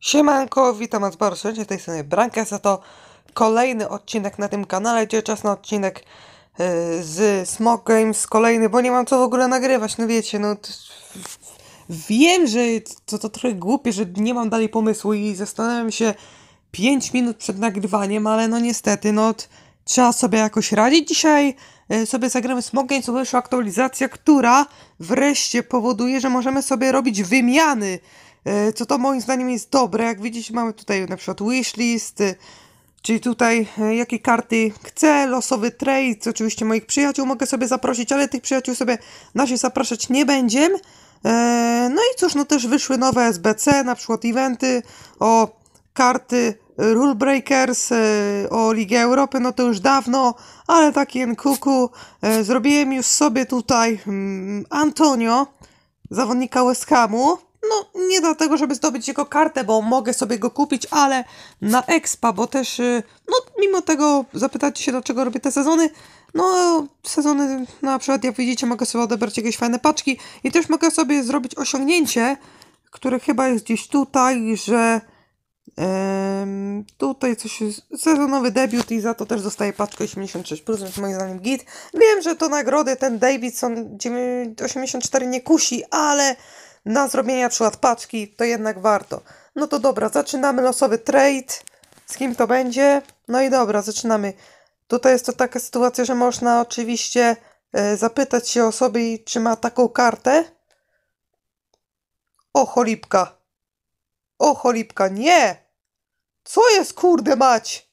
Siemanko, witam was bardzo serdecznie, z tej strony Brankesa, to kolejny odcinek na tym kanale, gdzie czas na odcinek yy, z Smog Games, kolejny, bo nie mam co w ogóle nagrywać, no wiecie, no... Wiem, że to, to trochę głupie, że nie mam dalej pomysłu i zastanawiam się 5 minut przed nagrywaniem, ale no niestety, no... Trzeba sobie jakoś radzić. Dzisiaj yy, sobie zagramy Smog Games, wyszła aktualizacja, która wreszcie powoduje, że możemy sobie robić wymiany E, co to moim zdaniem jest dobre. Jak widzicie, mamy tutaj na przykład wishlist, e, czyli tutaj e, jakie karty chcę, losowy trade, oczywiście moich przyjaciół mogę sobie zaprosić, ale tych przyjaciół sobie na się zapraszać nie będziemy. No i cóż, no też wyszły nowe SBC, na przykład eventy o karty Rule Breakers, o Ligę Europy, no to już dawno, ale taki kuku. Zrobiłem już sobie tutaj mm, Antonio, zawodnika West Hamu. No, nie dlatego, żeby zdobyć jego kartę, bo mogę sobie go kupić, ale na Expa, bo też, y, no, mimo tego zapytacie się, dlaczego robię te sezony. No, sezony, na przykład, jak widzicie, mogę sobie odebrać jakieś fajne paczki i też mogę sobie zrobić osiągnięcie, które chyba jest gdzieś tutaj, że tutaj coś sezonowy debiut i za to też dostaję paczkę 86, plus, więc moim zdaniem git. Wiem, że to nagrody ten Davidson 84 nie kusi, ale na zrobienie na przykład paczki, to jednak warto. No to dobra, zaczynamy losowy trade. Z kim to będzie? No i dobra, zaczynamy. Tutaj jest to taka sytuacja, że można oczywiście e, zapytać się osoby, czy ma taką kartę. O cholipka. O cholipka, nie! Co jest kurde mać?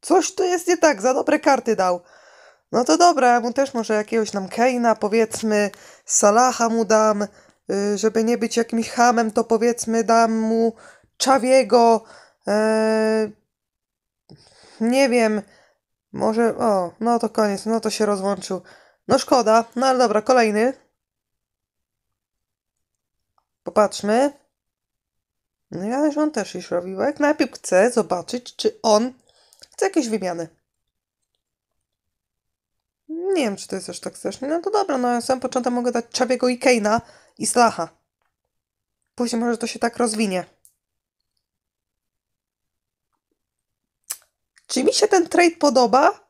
Coś tu jest nie tak, za dobre karty dał. No to dobra, ja mu też może jakiegoś nam Keina, powiedzmy, Salaha mu dam, y, żeby nie być jakimś hamem, to powiedzmy dam mu Czawiego, e, nie wiem, może, o, no to koniec, no to się rozłączył. No szkoda, no ale dobra, kolejny. Popatrzmy. No ja ależ on też już robił. Jak najpierw chcę zobaczyć, czy on chce jakieś wymiany. Nie wiem, czy to jest aż tak straszne. No to dobra, no na sam początek mogę dać Czabiego i Keina i Slacha. Później może to się tak rozwinie. Czy mi się ten trade podoba?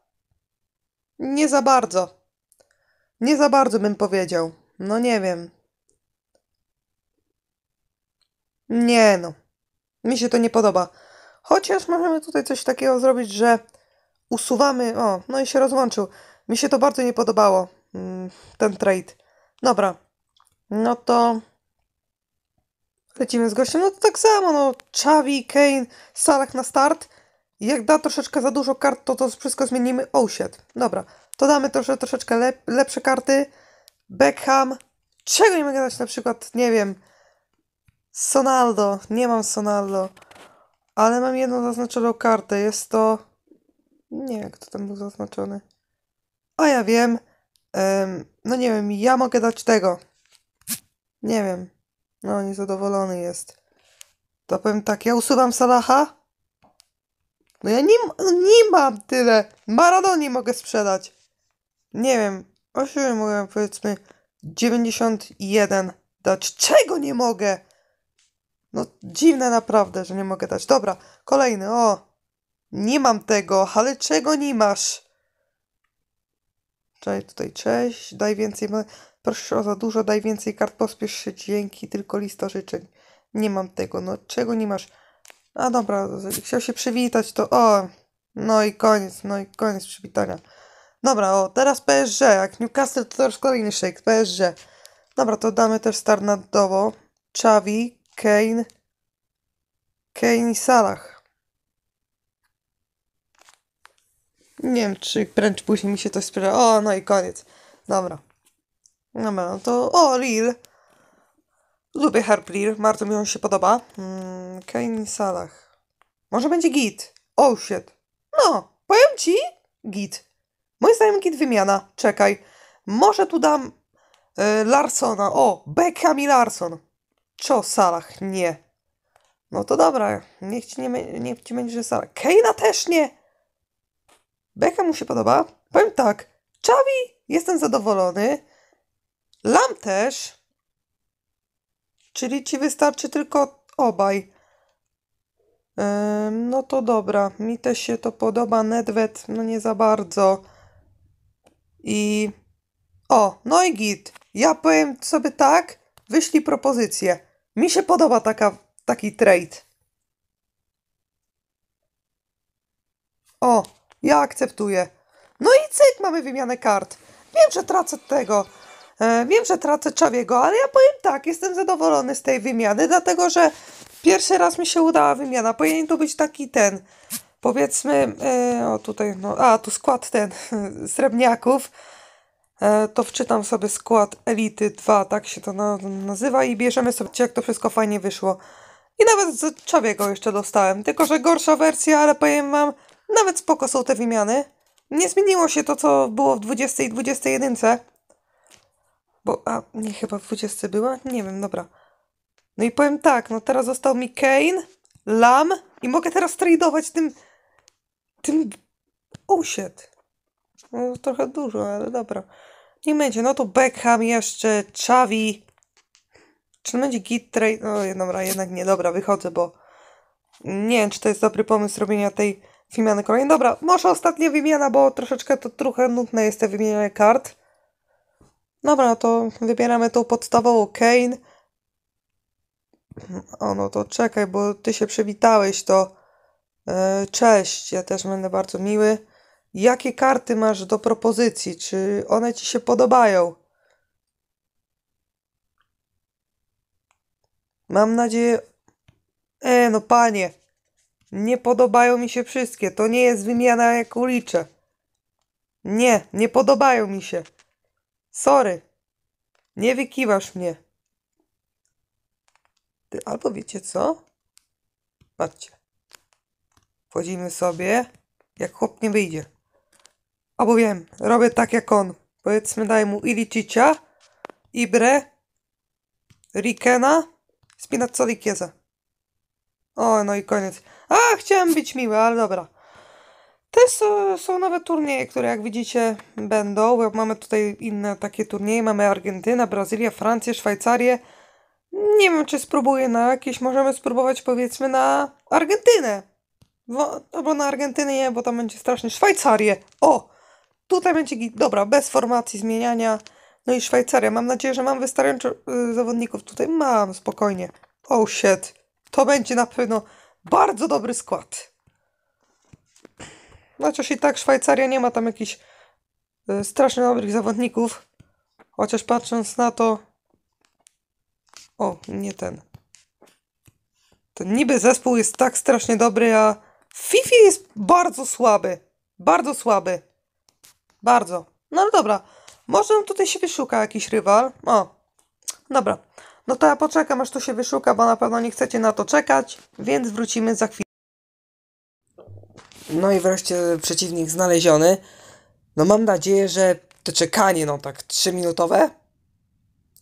Nie za bardzo. Nie za bardzo bym powiedział. No nie wiem. Nie no. Mi się to nie podoba. Chociaż możemy tutaj coś takiego zrobić, że usuwamy. O, no i się rozłączył. Mi się to bardzo nie podobało, mm, ten trade. Dobra, no to lecimy z gościem. No to tak samo, no Chavi, Kane, Salah na start. Jak da troszeczkę za dużo kart, to to wszystko zmienimy. Oh shit. Dobra, to damy trosze, troszeczkę lep lepsze karty. Beckham. Czego nie mogę dać na przykład, nie wiem, Sonaldo. Nie mam Sonaldo. Ale mam jedną zaznaczoną kartę. Jest to... Nie wiem, kto tam był zaznaczony. O ja wiem. Um, no nie wiem, ja mogę dać tego. Nie wiem. No, niezadowolony jest. To powiem tak, ja usuwam Salaha. No ja nie, no nie mam tyle. Maradoni mogę sprzedać. Nie wiem. Osiem mogę powiedzmy 91 dać. Czego nie mogę? No dziwne naprawdę, że nie mogę dać. Dobra, kolejny. O, nie mam tego, ale czego nie masz? Cześć tutaj, cześć, daj więcej, proszę o za dużo, daj więcej kart, pospiesz się, dzięki, tylko lista życzeń. Nie mam tego, no czego nie masz? A dobra, chciał się przywitać, to o, no i koniec, no i koniec przywitania. Dobra, o, teraz PSG, jak Newcastle to też kolejny shake, PSG. Dobra, to damy też star na dowo. Chavi, Kane, Kane i Salah. nie wiem, czy prędzej później mi się to sprzeda. O, no i koniec. Dobra. Dobra, no to... O, Lil. Lubię Herb Lil. Bardzo mi on się podoba. Mm, Kane Salah. Może będzie git. Oh shit. No, powiem ci... Git. Moim zdaniem git wymiana. Czekaj. Może tu dam... E, Larsona. O, Beckham i Larson. Czo, Salah? Nie. No to dobra. Niech ci, nie, niech ci będzie, że Salah. Kane'a też nie! Beka mu się podoba. Powiem tak, Czawi jestem zadowolony. Lam też. Czyli ci wystarczy tylko obaj. Ehm, no to dobra, mi też się to podoba. Nedwet, no nie za bardzo. I... O, no i git. Ja powiem sobie tak, wyślij propozycję. Mi się podoba taka, taki trade. O, ja akceptuję. No i cyk, mamy wymianę kart. Wiem, że tracę tego. E, wiem, że tracę Czawiego, ale ja powiem tak, jestem zadowolony z tej wymiany, dlatego że pierwszy raz mi się udała wymiana. Powinien to być taki ten, powiedzmy, e, o tutaj, no, a tu skład ten, srebrniaków. E, to wczytam sobie skład Elity 2, tak się to na, nazywa i bierzemy sobie, jak to wszystko fajnie wyszło. I nawet z Czawiego jeszcze dostałem, tylko że gorsza wersja, ale powiem wam, nawet spoko są te wymiany. Nie zmieniło się to, co było w 20 i 21. Bo, a nie, chyba w 20 była? Nie wiem, dobra. No i powiem tak, no teraz został mi Kane, Lam i mogę teraz tradeować tym... tym... Oh shit. No, trochę dużo, ale dobra. Nie będzie, no to Beckham jeszcze, Chavi. Czy będzie git trade? No dobra, jednak nie, dobra, wychodzę, bo nie wiem, czy to jest dobry pomysł robienia tej wymiany kolejne. Dobra, może ostatnia wymiana, bo troszeczkę to trochę nudne jest te wymienianie kart. Dobra, no to wybieramy tą podstawową Kane. O, no to czekaj, bo ty się przywitałeś, to e, cześć, ja też będę bardzo miły. Jakie karty masz do propozycji? Czy one ci się podobają? Mam nadzieję... E, no panie, nie podobają mi się wszystkie. To nie jest wymiana jak ulicze. Nie, nie podobają mi się. Sorry. Nie wykiwasz mnie. Ty, albo wiecie co? Patrzcie. Wchodzimy sobie. Jak chłop nie wyjdzie. Albo wiem, robię tak jak on. Powiedzmy, daj mu Ilicicia, Ibre, Rikena, Spinacolikieza. O, no i koniec. A, chciałem być miły, ale dobra. Te są, są nowe turnieje, które jak widzicie będą. Mamy tutaj inne takie turnieje. Mamy Argentynę, Brazylię, Francję, Szwajcarię. Nie wiem, czy spróbuję na jakieś. Możemy spróbować powiedzmy na Argentynę. Bo, albo na Argentynę nie, bo tam będzie strasznie. Szwajcarię! O! Tutaj będzie git. Dobra, bez formacji zmieniania. No i Szwajcaria. Mam nadzieję, że mam wystarczająco y, zawodników. Tutaj mam, spokojnie. Oh shit. To będzie na pewno bardzo dobry skład. No chociaż i tak Szwajcaria nie ma tam jakichś y, strasznie dobrych zawodników. Chociaż patrząc na to... O, nie ten. Ten niby zespół jest tak strasznie dobry, a w FIFA jest bardzo słaby. Bardzo słaby. Bardzo. No ale dobra. Może tutaj się wyszuka jakiś rywal. O, dobra. No to ja poczekam, aż to się wyszuka, bo na pewno nie chcecie na to czekać, więc wrócimy za chwilę. No i wreszcie przeciwnik znaleziony. No mam nadzieję, że to czekanie, no tak 3-minutowe,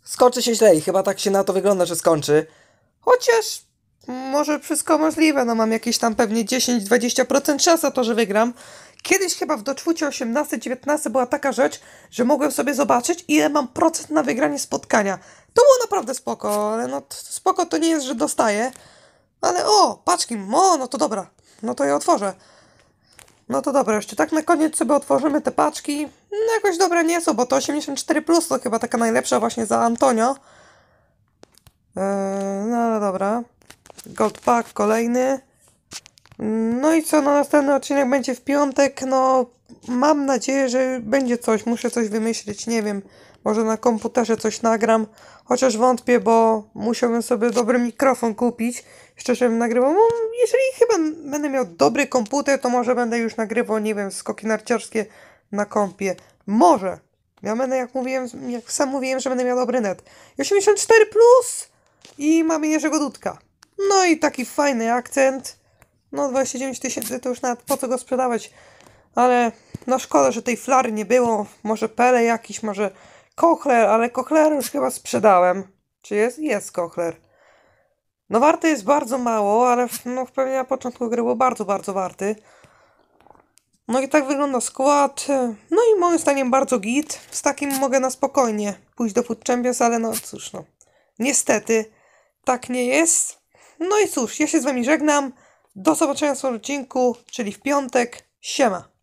skończy się źle i chyba tak się na to wygląda, że skończy. Chociaż może wszystko możliwe, no mam jakieś tam pewnie 10-20% szans to, że wygram. Kiedyś chyba w doczwócie 18-19 była taka rzecz, że mogłem sobie zobaczyć, ile mam procent na wygranie spotkania. To było naprawdę spoko, ale no spoko to nie jest, że dostaję. Ale o, paczki, o, no to dobra, no to je otworzę. No to dobra, jeszcze tak na koniec sobie otworzymy te paczki. No jakoś dobre nie są, bo to 84 plus to chyba taka najlepsza właśnie za Antonio. Yy, no ale dobra. Gold pack kolejny. No i co, no następny odcinek będzie w piątek, no mam nadzieję, że będzie coś, muszę coś wymyślić, nie wiem, może na komputerze coś nagram, chociaż wątpię, bo musiałbym sobie dobry mikrofon kupić, szczerze bym nagrywał, no, jeżeli chyba będę miał dobry komputer, to może będę już nagrywał, nie wiem, skoki narciarskie na kompie, może, ja będę, jak mówiłem, jak sam mówiłem, że będę miał dobry net, 84 plus i mam Jerzego Dudka, no i taki fajny akcent, no 29 tysięcy to już nawet po co go sprzedawać. Ale no szkoda, że tej flary nie było. Może Pele jakiś, może Kochler, ale Kochler już chyba sprzedałem. Czy jest? Jest Kochler. No warty jest bardzo mało, ale no pewnie na początku gry był bardzo, bardzo warty. No i tak wygląda skład. No i moim zdaniem bardzo git. Z takim mogę na spokojnie pójść do Food Champions, ale no cóż no. Niestety tak nie jest. No i cóż, ja się z wami żegnam. Do zobaczenia w odcinku, czyli w piątek. Siema!